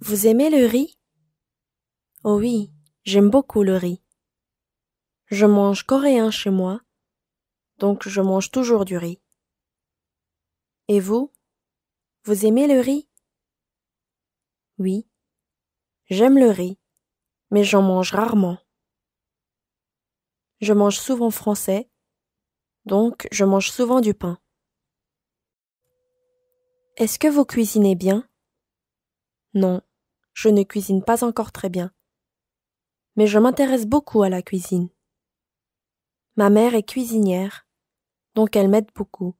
Vous aimez le riz Oh oui, j'aime beaucoup le riz. Je mange coréen chez moi, donc je mange toujours du riz. Et vous Vous aimez le riz Oui, j'aime le riz, mais j'en mange rarement. Je mange souvent français, donc je mange souvent du pain. Est-ce que vous cuisinez bien Non, je ne cuisine pas encore très bien. Mais je m'intéresse beaucoup à la cuisine. Ma mère est cuisinière, donc elle m'aide beaucoup.